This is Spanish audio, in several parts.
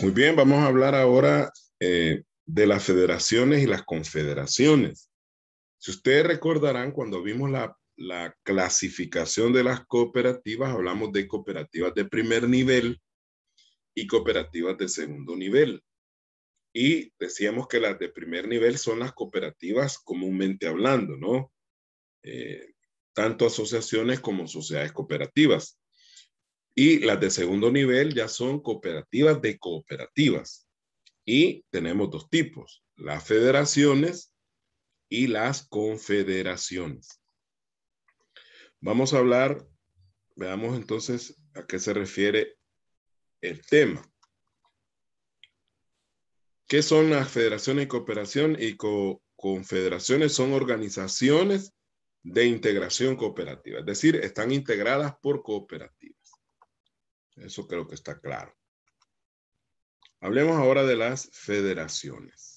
Muy bien, vamos a hablar ahora eh, de las federaciones y las confederaciones. Si ustedes recordarán, cuando vimos la, clasificación de las cooperativas, hablamos de cooperativas de primer nivel y cooperativas de segundo nivel. Y decíamos que las de primer nivel son las cooperativas comúnmente hablando, ¿no? Eh, tanto asociaciones como sociedades cooperativas. Y las de segundo nivel ya son cooperativas de cooperativas. Y tenemos dos tipos, las federaciones y las confederaciones. Vamos a hablar, veamos entonces a qué se refiere el tema. ¿Qué son las federaciones y cooperación y confederaciones? Son organizaciones de integración cooperativa, es decir, están integradas por cooperativas. Eso creo que está claro. Hablemos ahora de las federaciones.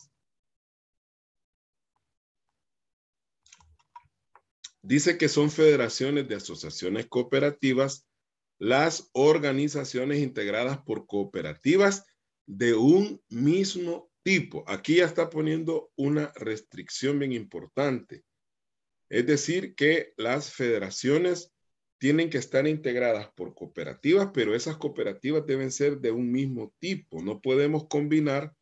Dice que son federaciones de asociaciones cooperativas las organizaciones integradas por cooperativas de un mismo tipo. Aquí ya está poniendo una restricción bien importante. Es decir, que las federaciones tienen que estar integradas por cooperativas, pero esas cooperativas deben ser de un mismo tipo. No podemos combinar,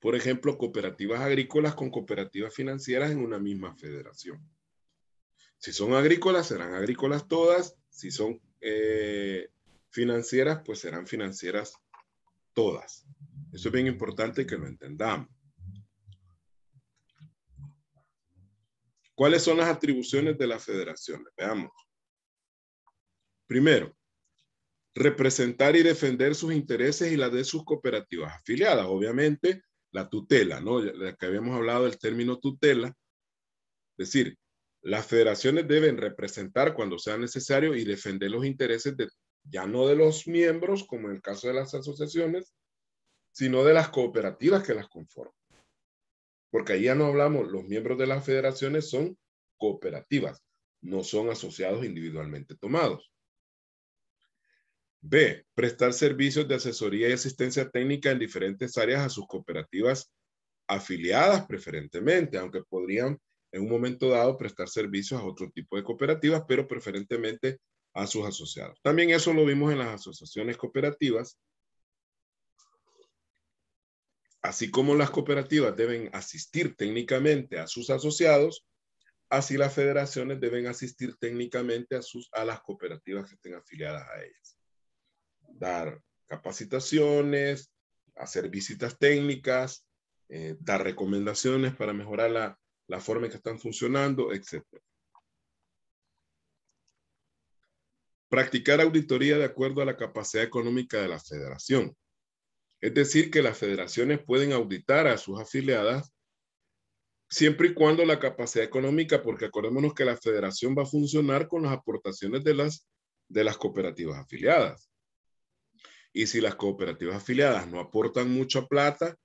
por ejemplo, cooperativas agrícolas con cooperativas financieras en una misma federación. Si son agrícolas, serán agrícolas todas. Si son eh, financieras, pues serán financieras todas. Eso es bien importante que lo entendamos. ¿Cuáles son las atribuciones de las federaciones? Veamos. Primero, representar y defender sus intereses y las de sus cooperativas afiliadas. Obviamente, la tutela, ¿no? La que habíamos hablado del término tutela. Es decir, las federaciones deben representar cuando sea necesario y defender los intereses de, ya no de los miembros, como en el caso de las asociaciones, sino de las cooperativas que las conforman. Porque ahí ya no hablamos, los miembros de las federaciones son cooperativas, no son asociados individualmente tomados. B. Prestar servicios de asesoría y asistencia técnica en diferentes áreas a sus cooperativas afiliadas preferentemente, aunque podrían en un momento dado prestar servicios a otro tipo de cooperativas, pero preferentemente a sus asociados. También eso lo vimos en las asociaciones cooperativas. Así como las cooperativas deben asistir técnicamente a sus asociados, así las federaciones deben asistir técnicamente a, sus, a las cooperativas que estén afiliadas a ellas dar capacitaciones, hacer visitas técnicas, eh, dar recomendaciones para mejorar la, la forma en que están funcionando, etc. Practicar auditoría de acuerdo a la capacidad económica de la federación. Es decir, que las federaciones pueden auditar a sus afiliadas siempre y cuando la capacidad económica, porque acordémonos que la federación va a funcionar con las aportaciones de las, de las cooperativas afiliadas. Y si las cooperativas afiliadas no aportan mucha plata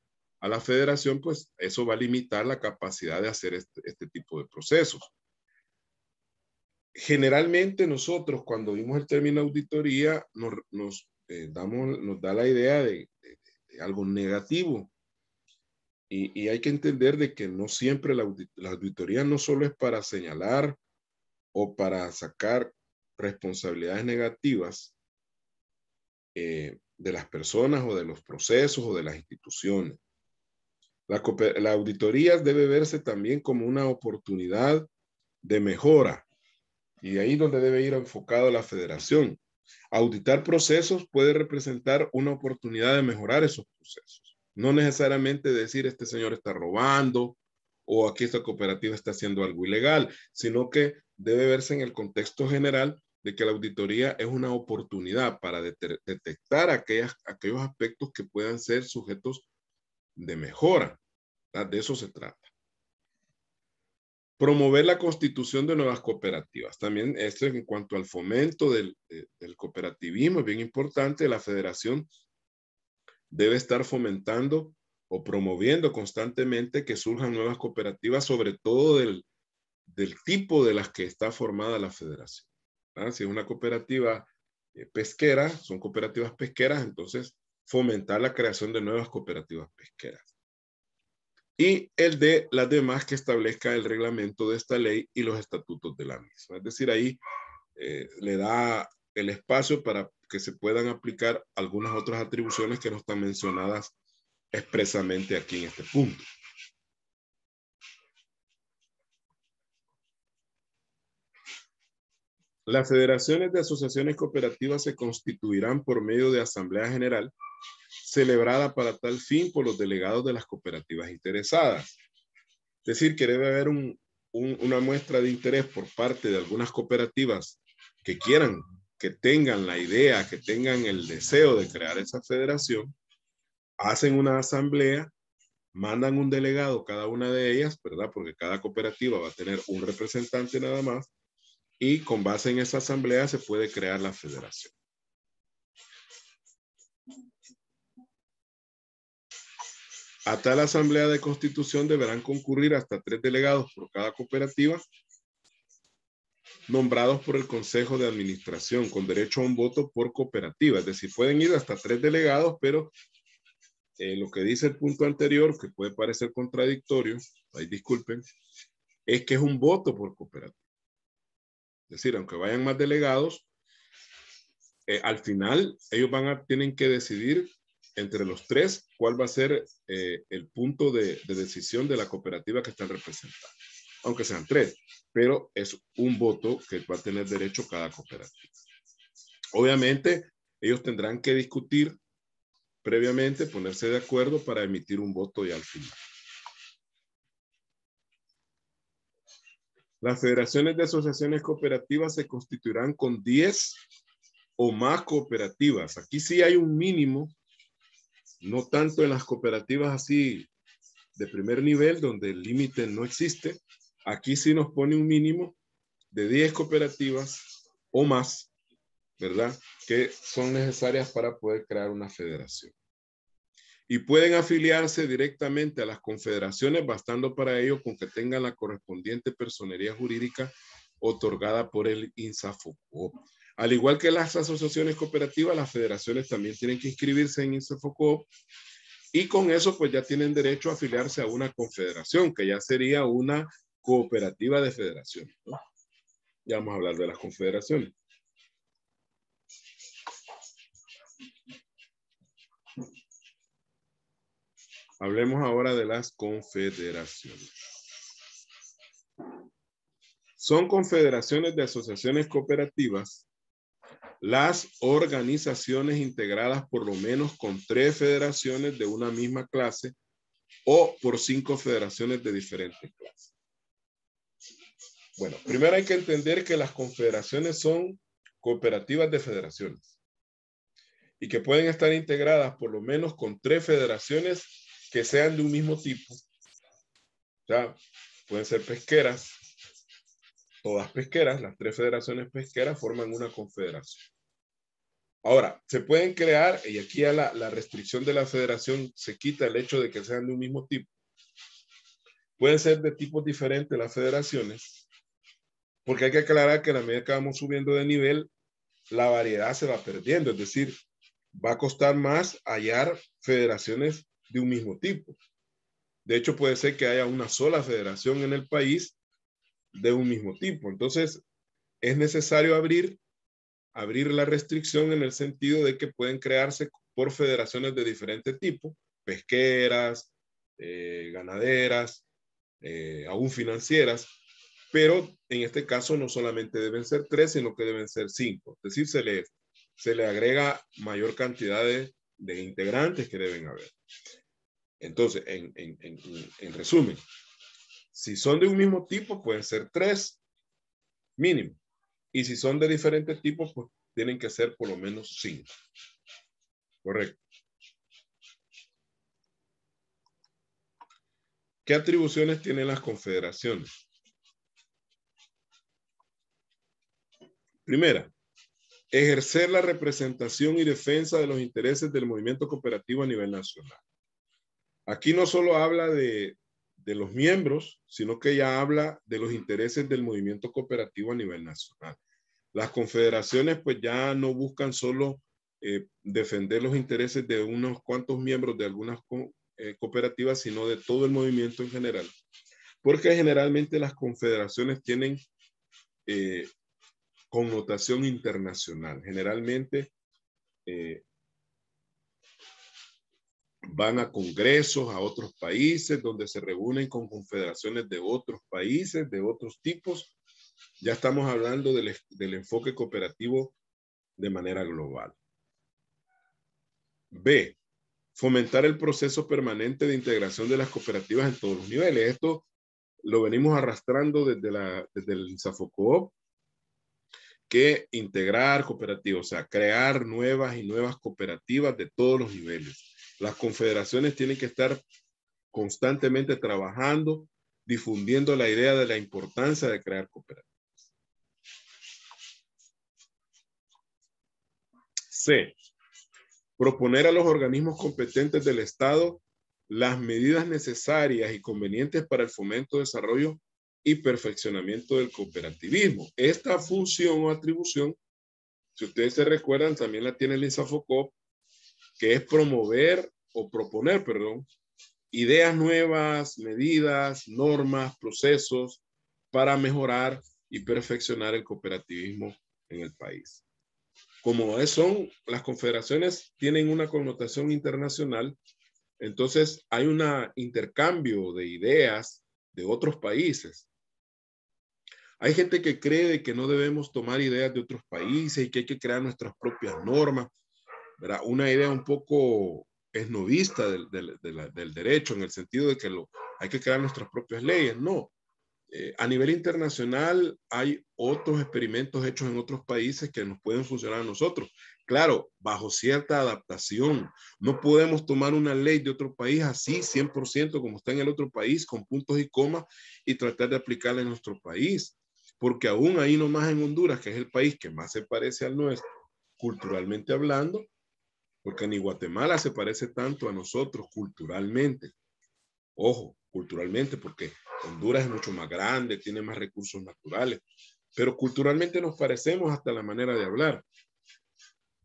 a la federación, pues eso va a limitar la capacidad de hacer este, este tipo de procesos. Generalmente nosotros cuando vimos el término auditoría nos, eh, damos, nos da la idea de, algo negativo, y, hay que entender de que no siempre la, auditoría no solo es para señalar o para sacar responsabilidades negativas, eh, de las personas o de los procesos o de las instituciones. La, auditoría debe verse también como una oportunidad de mejora y ahí donde debe ir enfocado la federación. Auditar procesos puede representar una oportunidad de mejorar esos procesos. No necesariamente decir este señor está robando o aquí esta cooperativa está haciendo algo ilegal, sino que debe verse en el contexto general de que la auditoría es una oportunidad para detectar aquellas, aquellos aspectos que puedan ser sujetos de mejora. De eso se trata. Promover la constitución de nuevas cooperativas. También esto en cuanto al fomento del, cooperativismo, es bien importante, la federación debe estar fomentando o promoviendo constantemente que surjan nuevas cooperativas, sobre todo del tipo de las que está formada la federación. Si es una cooperativa eh, pesquera, son cooperativas pesqueras, entonces fomentar la creación de nuevas cooperativas pesqueras. Y el de las demás que establezca el reglamento de esta ley y los estatutos de la misma. Es decir, ahí eh, le da el espacio para que se puedan aplicar algunas otras atribuciones que no están mencionadas expresamente aquí en este punto. Las federaciones de asociaciones cooperativas se constituirán por medio de Asamblea General celebrada para tal fin por los delegados de las cooperativas interesadas. Es decir, que debe haber una muestra de interés por parte de algunas cooperativas que quieran, que tengan la idea, que tengan el deseo de crear esa federación, hacen una asamblea, mandan un delegado cada una de ellas, ¿verdad? Porque cada cooperativa va a tener un representante nada más y con base en esa asamblea se puede crear la federación. A tal asamblea de constitución deberán concurrir hasta tres delegados por cada cooperativa nombrados por el Consejo de Administración con derecho a un voto por cooperativa. Es decir, pueden ir hasta tres delegados, pero eh, lo que dice el punto anterior, que puede parecer contradictorio, ahí disculpen, es que es un voto por cooperativa. Es decir, aunque vayan más delegados, eh, al final ellos van a, tienen que decidir entre los tres cuál va a ser eh, el punto de, decisión de la cooperativa que están representando, aunque sean tres, pero es un voto que va a tener derecho cada cooperativa. Obviamente, ellos tendrán que discutir previamente, ponerse de acuerdo para emitir un voto y al final. Las federaciones de asociaciones cooperativas se constituirán con 10 o más cooperativas. Aquí sí hay un mínimo, no tanto en las cooperativas así de primer nivel, donde el límite no existe. Aquí sí nos pone un mínimo de 10 cooperativas o más, ¿verdad? Que son necesarias para poder crear una federación y pueden afiliarse directamente a las confederaciones, bastando para ello con que tengan la correspondiente personería jurídica otorgada por el INSAFOCO. Al igual que las asociaciones cooperativas, las federaciones también tienen que inscribirse en INSAFOCO. y con eso pues ya tienen derecho a afiliarse a una confederación, que ya sería una cooperativa de federación. Ya vamos a hablar de las confederaciones. Hablemos ahora de las confederaciones. Son confederaciones de asociaciones cooperativas las organizaciones integradas por lo menos con tres federaciones de una misma clase o por cinco federaciones de diferentes clases. Bueno, primero hay que entender que las confederaciones son cooperativas de federaciones y que pueden estar integradas por lo menos con tres federaciones que sean de un mismo tipo. Ya, pueden ser pesqueras. Todas pesqueras, las tres federaciones pesqueras forman una confederación. Ahora, se pueden crear, y aquí a la, restricción de la federación se quita el hecho de que sean de un mismo tipo. Pueden ser de tipos diferentes las federaciones, porque hay que aclarar que a la medida que vamos subiendo de nivel, la variedad se va perdiendo, es decir, va a costar más hallar federaciones de un mismo tipo. De hecho, puede ser que haya una sola federación en el país de un mismo tipo. Entonces, es necesario abrir, abrir la restricción en el sentido de que pueden crearse por federaciones de diferente tipo, pesqueras, eh, ganaderas, eh, aún financieras, pero en este caso no solamente deben ser tres, sino que deben ser cinco. Es decir, se le, se le agrega mayor cantidad de, de integrantes que deben haber. Entonces, en, resumen, si son de un mismo tipo, pueden ser tres mínimo. Y si son de diferentes tipos, pues tienen que ser por lo menos cinco. Correcto. ¿Qué atribuciones tienen las confederaciones? Primera, ejercer la representación y defensa de los intereses del movimiento cooperativo a nivel nacional. Aquí no solo habla de, de los miembros, sino que ya habla de los intereses del movimiento cooperativo a nivel nacional. Las confederaciones pues ya no buscan solo eh, defender los intereses de unos cuantos miembros de algunas eh, cooperativas, sino de todo el movimiento en general. Porque generalmente las confederaciones tienen eh, connotación internacional. Generalmente van a congresos a otros países donde se reúnen con confederaciones de otros países, de otros tipos. Ya estamos hablando del, enfoque cooperativo de manera global. B. Fomentar el proceso permanente de integración de las cooperativas en todos los niveles. Esto lo venimos arrastrando desde, la, el Safocoop, que integrar cooperativas, o sea, crear nuevas y nuevas cooperativas de todos los niveles. Las confederaciones tienen que estar constantemente trabajando, difundiendo la idea de la importancia de crear cooperativas. C. Proponer a los organismos competentes del Estado las medidas necesarias y convenientes para el fomento, desarrollo y perfeccionamiento del cooperativismo. Esta función o atribución, si ustedes se recuerdan, también la tiene Lisa Foucault que es promover o proponer, perdón, ideas nuevas, medidas, normas, procesos para mejorar y perfeccionar el cooperativismo en el país. Como son, las confederaciones tienen una connotación internacional, entonces hay un intercambio de ideas de otros países. Hay gente que cree que no debemos tomar ideas de otros países y que hay que crear nuestras propias normas una idea un poco esnovista del, del, del, derecho, en el sentido de que lo, hay que crear nuestras propias leyes. No. Eh, a nivel internacional hay otros experimentos hechos en otros países que nos pueden funcionar a nosotros. Claro, bajo cierta adaptación. No podemos tomar una ley de otro país así, 100% como está en el otro país, con puntos y comas, y tratar de aplicarla en nuestro país. Porque aún ahí nomás en Honduras, que es el país que más se parece al nuestro, culturalmente hablando, porque ni Guatemala se parece tanto a nosotros culturalmente. Ojo, culturalmente, porque Honduras es mucho más grande, tiene más recursos naturales, pero culturalmente nos parecemos hasta la manera de hablar.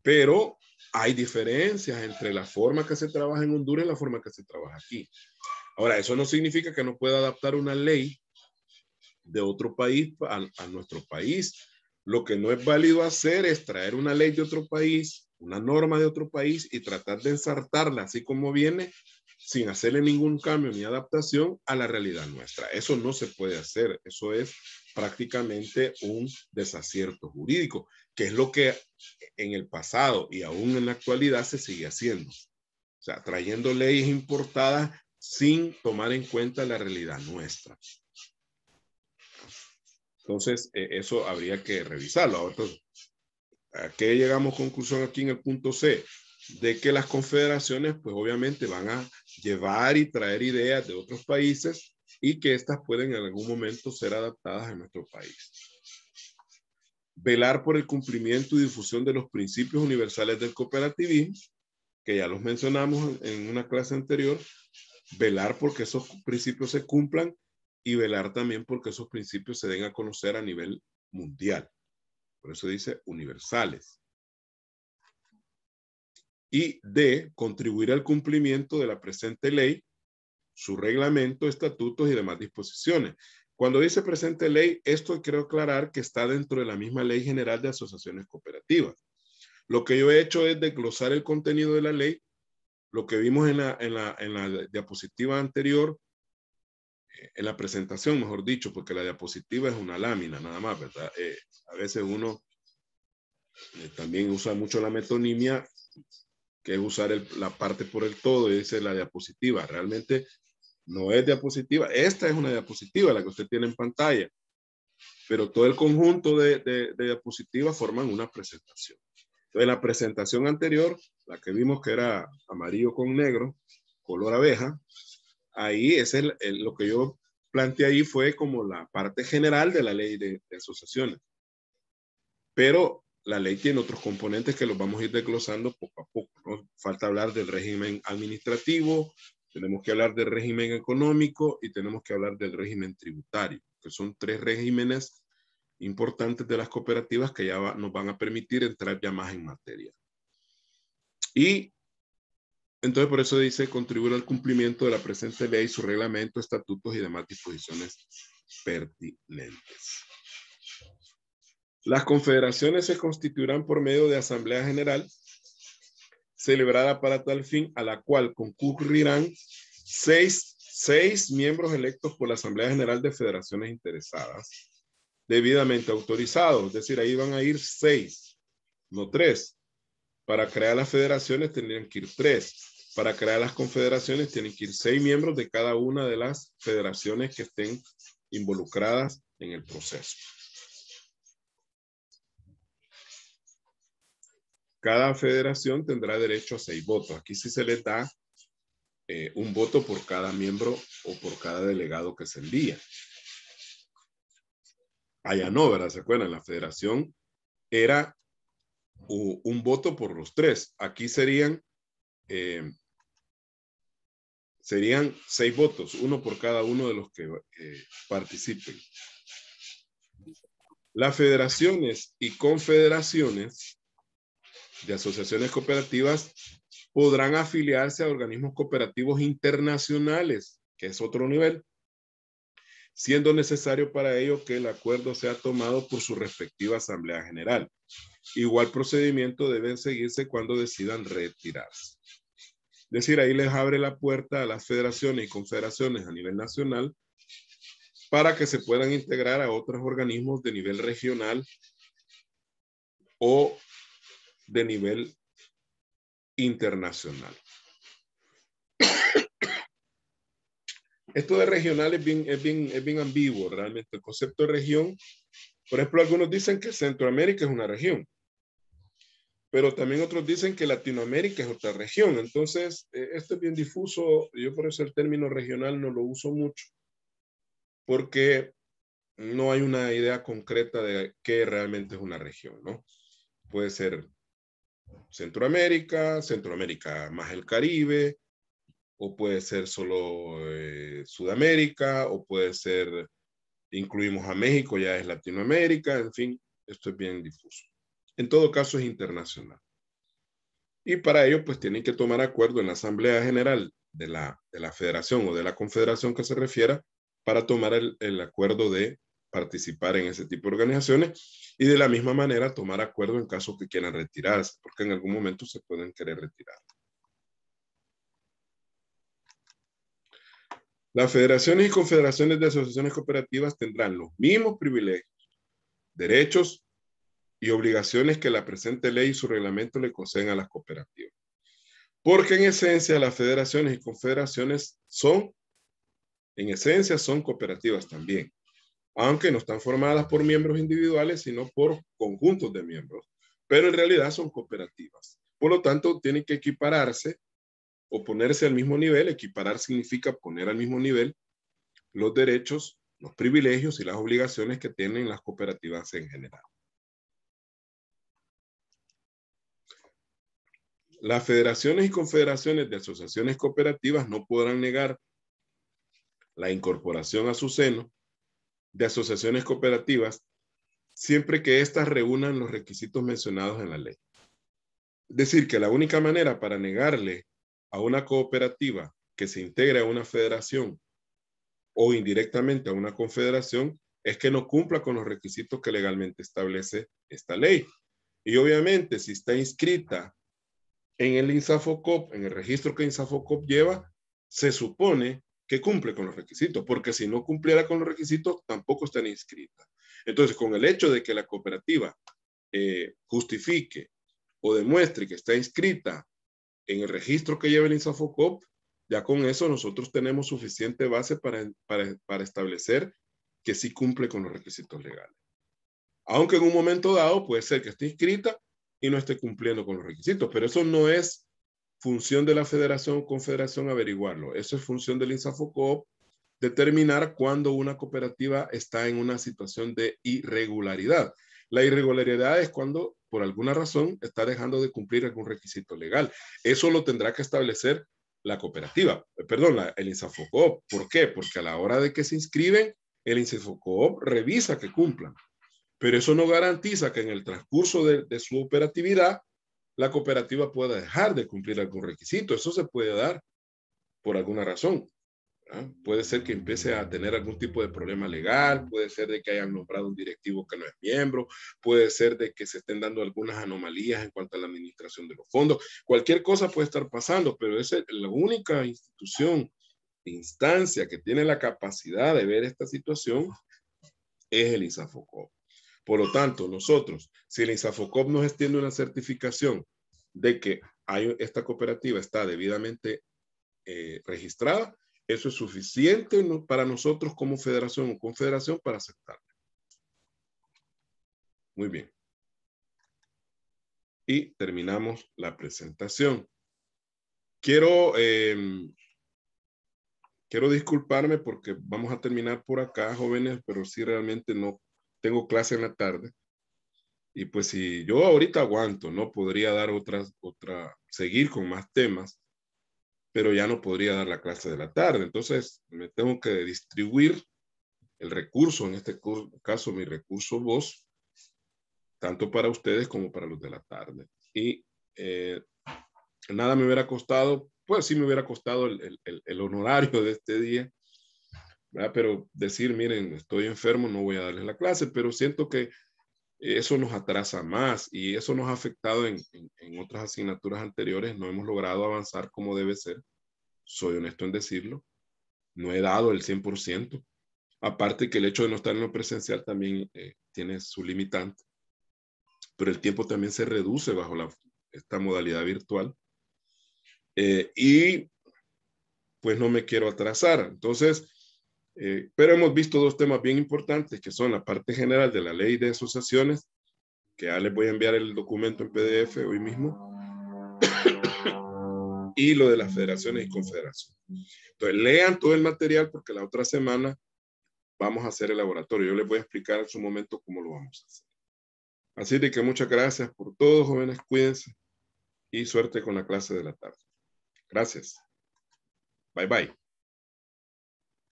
Pero hay diferencias entre la forma que se trabaja en Honduras y la forma que se trabaja aquí. Ahora, eso no significa que no pueda adaptar una ley de otro país a, nuestro país. Lo que no es válido hacer es traer una ley de otro país una norma de otro país y tratar de ensartarla así como viene sin hacerle ningún cambio ni adaptación a la realidad nuestra. Eso no se puede hacer. Eso es prácticamente un desacierto jurídico, que es lo que en el pasado y aún en la actualidad se sigue haciendo. O sea, trayendo leyes importadas sin tomar en cuenta la realidad nuestra. Entonces, eh, eso habría que revisarlo. Entonces, ¿A qué llegamos conclusión aquí en el punto C? De que las confederaciones, pues obviamente van a llevar y traer ideas de otros países y que éstas pueden en algún momento ser adaptadas en nuestro país. Velar por el cumplimiento y difusión de los principios universales del cooperativismo, que ya los mencionamos en una clase anterior, velar porque esos principios se cumplan y velar también porque esos principios se den a conocer a nivel mundial. Por eso dice universales. Y de contribuir al cumplimiento de la presente ley, su reglamento, estatutos y demás disposiciones. Cuando dice presente ley, esto quiero aclarar que está dentro de la misma ley general de asociaciones cooperativas. Lo que yo he hecho es desglosar el contenido de la ley, lo que vimos en la, en la, en la diapositiva anterior, en la presentación, mejor dicho, porque la diapositiva es una lámina nada más, ¿verdad? Eh, a veces uno eh, también usa mucho la metonimia, que es usar la parte por el todo, y dice la diapositiva. Realmente no es diapositiva, esta es una diapositiva, la que usted tiene en pantalla, pero todo el conjunto de, de diapositivas forman una presentación. Entonces, la presentación anterior, la que vimos que era amarillo con negro, color abeja, ahí es lo que yo planteé ahí fue como la parte general de la ley de, asociaciones. Pero la ley tiene otros componentes que los vamos a ir desglosando poco a poco. ¿no? Falta hablar del régimen administrativo, tenemos que hablar del régimen económico y tenemos que hablar del régimen tributario, que son tres regímenes importantes de las cooperativas que ya nos van a permitir entrar ya más en materia. Y entonces, por eso dice, contribuir al cumplimiento de la presente ley, su reglamento, estatutos y demás disposiciones pertinentes. Las confederaciones se constituirán por medio de asamblea general celebrada para tal fin, a la cual concurrirán seis, seis miembros electos por la Asamblea General de Federaciones Interesadas, debidamente autorizados. Es decir, ahí van a ir seis, no tres. Para crear las federaciones tendrían que ir tres. Para crear las confederaciones tienen que ir seis miembros de cada una de las federaciones que estén involucradas en el proceso. Cada federación tendrá derecho a seis votos. Aquí sí se le da eh, un voto por cada miembro o por cada delegado que se envía. Allá no, ¿verdad? ¿Se acuerdan? La federación era un voto por los tres. Aquí serían eh, Serían seis votos, uno por cada uno de los que eh, participen. Las federaciones y confederaciones de asociaciones cooperativas podrán afiliarse a organismos cooperativos internacionales, que es otro nivel, siendo necesario para ello que el acuerdo sea tomado por su respectiva Asamblea General. Igual procedimiento deben seguirse cuando decidan retirarse. Es decir, ahí les abre la puerta a las federaciones y confederaciones a nivel nacional para que se puedan integrar a otros organismos de nivel regional o de nivel internacional. Esto de regional es bien, bien, ambiguo realmente. El concepto de región, por ejemplo, algunos dicen que Centroamérica es una región pero también otros dicen que Latinoamérica es otra región. Entonces, eh, esto es bien difuso, yo por eso el término regional no lo uso mucho, porque no hay una idea concreta de qué realmente es una región, ¿no? Puede ser Centroamérica, Centroamérica más el Caribe, o puede ser solo eh, Sudamérica, o puede ser, incluimos a México, ya es Latinoamérica, en fin, esto es bien difuso. En todo caso, es internacional. Y para ello, pues tienen que tomar acuerdo en la Asamblea General de la, Federación o de la Confederación que se refiera para tomar el, el acuerdo de participar en ese tipo de organizaciones y de la misma manera tomar acuerdo en caso que quieran retirarse, porque en algún momento se pueden querer retirar. Las federaciones y confederaciones de asociaciones cooperativas tendrán los mismos privilegios, derechos y obligaciones que la presente ley y su reglamento le conceden a las cooperativas. Porque en esencia las federaciones y confederaciones son, en esencia son cooperativas también, aunque no están formadas por miembros individuales, sino por conjuntos de miembros, pero en realidad son cooperativas. Por lo tanto, tienen que equipararse o ponerse al mismo nivel. Equiparar significa poner al mismo nivel los derechos, los privilegios y las obligaciones que tienen las cooperativas en general. Las federaciones y confederaciones de asociaciones cooperativas no podrán negar la incorporación a su seno de asociaciones cooperativas siempre que éstas reúnan los requisitos mencionados en la ley. Es decir, que la única manera para negarle a una cooperativa que se integre a una federación o indirectamente a una confederación es que no cumpla con los requisitos que legalmente establece esta ley. Y obviamente, si está inscrita en el INSAFOCOP, en el registro que INSAFOCOP lleva, se supone que cumple con los requisitos, porque si no cumpliera con los requisitos, tampoco está inscrita. Entonces, con el hecho de que la cooperativa eh, justifique o demuestre que está inscrita en el registro que lleva el INSAFOCOP, ya con eso nosotros tenemos suficiente base para, para establecer que sí cumple con los requisitos legales. Aunque en un momento dado puede ser que esté inscrita, y no esté cumpliendo con los requisitos. Pero eso no es función de la federación o confederación averiguarlo. Eso es función del INSAFOCOP determinar cuándo una cooperativa está en una situación de irregularidad. La irregularidad es cuando, por alguna razón, está dejando de cumplir algún requisito legal. Eso lo tendrá que establecer la cooperativa, perdón, el INSAFOCOP. ¿Por qué? Porque a la hora de que se inscriben, el INSAFOCOP revisa que cumplan. Pero eso no garantiza que en el transcurso de, su operatividad la cooperativa pueda dejar de cumplir algún requisito. Eso se puede dar por alguna razón. Puede ser que empiece a tener algún tipo de problema legal, puede ser de que hayan nombrado un directivo que no es miembro, puede ser de que se estén dando algunas anomalías en cuanto a la administración de los fondos. Cualquier cosa puede estar pasando, pero es la única institución, instancia que tiene la capacidad de ver esta situación es el ISAFOCOP. Por lo tanto, nosotros, si el INSAFOCOP nos extiende una certificación de que hay, esta cooperativa está debidamente eh, registrada, eso es suficiente para nosotros como federación o confederación para aceptarla. Muy bien. Y terminamos la presentación. Quiero, em, quiero disculparme porque vamos a terminar por acá, jóvenes, pero sí realmente no tengo clase en la tarde. Y pues si yo ahorita aguanto, no podría dar otras, otra, seguir con más temas, pero ya no podría dar la clase de la tarde. Entonces me tengo que distribuir el recurso, en este caso mi recurso voz, tanto para ustedes como para los de la tarde. Y eh, nada me hubiera costado, pues sí me hubiera costado el, el, el honorario de este día, pero decir, miren, estoy enfermo, no voy a darles la clase, pero siento que eso nos atrasa más y eso nos ha afectado en, en, otras asignaturas anteriores, no hemos logrado avanzar como debe ser, soy honesto en decirlo, no he dado el 100%, aparte que el hecho de no estar en lo presencial también eh, tiene su limitante, pero el tiempo también se reduce bajo la, esta modalidad virtual. Eh, y pues no me quiero atrasar. Entonces, eh, pero hemos visto dos temas bien importantes, que son la parte general de la ley de asociaciones, que ya les voy a enviar el documento en PDF hoy mismo, y lo de las federaciones y confederaciones. Entonces, lean todo el material porque la otra semana vamos a hacer el laboratorio. Yo les voy a explicar en su momento cómo lo vamos a hacer. Así de que muchas gracias por todo, jóvenes, cuídense y suerte con la clase de la tarde. Gracias. Bye bye.